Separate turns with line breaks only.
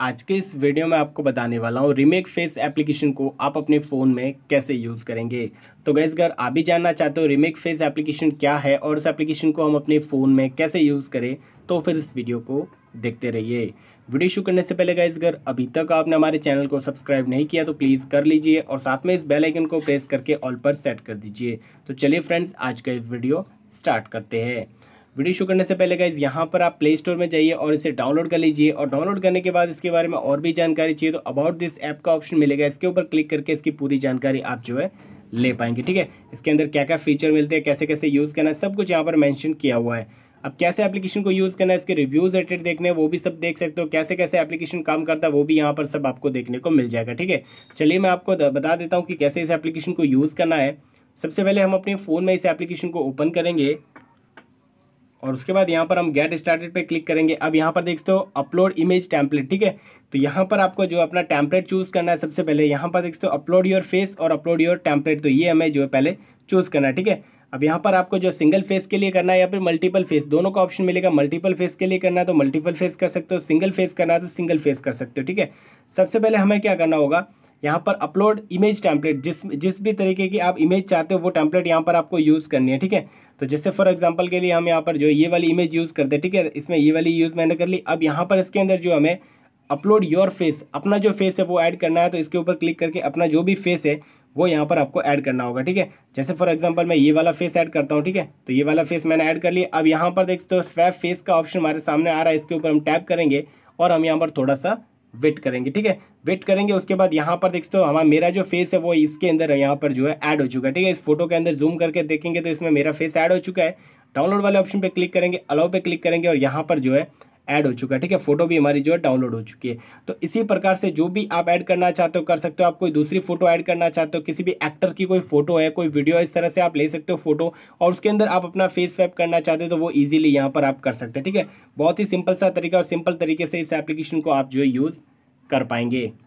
आज के इस वीडियो में आपको बताने वाला हूँ रीमेक फेस एप्लीकेशन को आप अपने फ़ोन में कैसे यूज़ करेंगे तो गैस अगर आप भी जानना चाहते हो रीमेक फेस एप्लीकेशन क्या है और इस एप्लीकेशन को हम अपने फ़ोन में कैसे यूज़ करें तो फिर इस वीडियो को देखते रहिए वीडियो शुरू करने से पहले गैस अगर अभी तक आपने हमारे चैनल को सब्सक्राइब नहीं किया तो प्लीज़ कर लीजिए और साथ में इस बेलाइकन को प्रेस करके ऑल पर सेट कर दीजिए तो चलिए फ्रेंड्स आज का ये वीडियो स्टार्ट करते हैं वीडियो शो करने से पहले गाइज यहाँ पर आप प्ले स्टोर में जाइए और इसे डाउनलोड कर लीजिए और डाउनलोड करने के बाद इसके बारे में और भी जानकारी चाहिए तो अबाउट दिस ऐप का ऑप्शन मिलेगा इसके ऊपर क्लिक करके इसकी पूरी जानकारी आप जो है ले पाएंगे ठीक है इसके अंदर क्या क्या फीचर मिलते हैं कैसे कैसे यूज़ करना है सब कुछ यहाँ पर मैंशन किया हुआ है अब कैसे एप्लीकेशन को यूज़ करना है इसके रिव्यूज़ रेटेड देखने वो भी सब देख सकते हो कैसे कैसे एप्लीकेशन काम करता है वो भी यहाँ पर सब आपको देखने को मिल जाएगा ठीक है चलिए मैं आपको बता देता हूँ कि कैसे इस एप्लीकेशन को यूज़ करना है सबसे पहले हम अपने फ़ोन में इस एप्लीकेशन को ओपन करेंगे और उसके बाद यहाँ पर हम गेट स्टार्टेड पे क्लिक करेंगे अब यहाँ पर सकते हो अपलोड इमेज टैंपलेट ठीक है तो यहाँ पर आपको जो अपना टैंपलेट चूज़ करना है सबसे पहले यहाँ पर सकते हो अपलोड योर फेस और अपलोड योर टैंपलेट तो ये हमें जो है पहले चूज़ करना है ठीक है अब यहाँ पर आपको जो सिंगल फेस के लिए करना है या फिर मल्टीपल फेस दोनों का ऑप्शन मिलेगा मल्टीपल फेस के लिए करना है तो मल्टीपल फेस कर सकते हो सिंगल फेस करना है तो सिंगल फेस कर सकते हो ठीक है सबसे पहले हमें क्या करना होगा यहाँ पर अपलोड इमेज टैंपलेट जिस जिस भी तरीके की आप इमेज चाहते हो वो टैंपलेट यहाँ पर आपको यूज़ करनी है ठीक है तो जैसे फॉर एग्जांपल के लिए हम यहाँ पर जो ये वाली इमेज यूज़ करते हैं ठीक है इसमें ये वाली यूज़ मैंने कर ली अब यहाँ पर इसके अंदर जो हमें अपलोड योर फेस अपना जो फेस है वो ऐड करना है तो इसके ऊपर क्लिक करके अपना जो भी फेस है वो यहाँ पर आपको ऐड करना होगा ठीक है जैसे फॉर एग्जाम्पल मैं ये वाला फेस ऐड करता हूँ ठीक है तो ये वाला फेस मैंने ऐड कर लिया अब यहाँ पर देखते हो स्वैप फेस का ऑप्शन हमारे सामने आ रहा है इसके ऊपर हम टैप करेंगे और हम यहाँ पर थोड़ा सा वेट करेंगे ठीक है वेट करेंगे उसके बाद यहाँ पर देखते हो हमारा मेरा जो फेस है वो इसके अंदर यहाँ पर जो है ऐड हो चुका है ठीक है इस फोटो के अंदर जूम करके देखेंगे तो इसमें मेरा फेस ऐड हो चुका है डाउनलोड वाले ऑप्शन पे क्लिक करेंगे अलाउ पे क्लिक करेंगे और यहाँ पर जो है ऐड हो चुका है ठीक है फोटो भी हमारी जो है डाउनलोड हो चुकी है तो इसी प्रकार से जो भी आप ऐड करना चाहते हो कर सकते हो आप कोई दूसरी फोटो ऐड करना चाहते हो किसी भी एक्टर की कोई फोटो है कोई वीडियो है इस तरह से आप ले सकते हो फोटो और उसके अंदर आप अपना फेस वैप करना चाहते हो तो वो ईजिली यहाँ पर आप कर सकते हैं ठीक है बहुत ही सिंपल सा तरीका और सिंपल तरीके से इस एप्लीकेशन को आप जो है यूज़ कर पाएंगे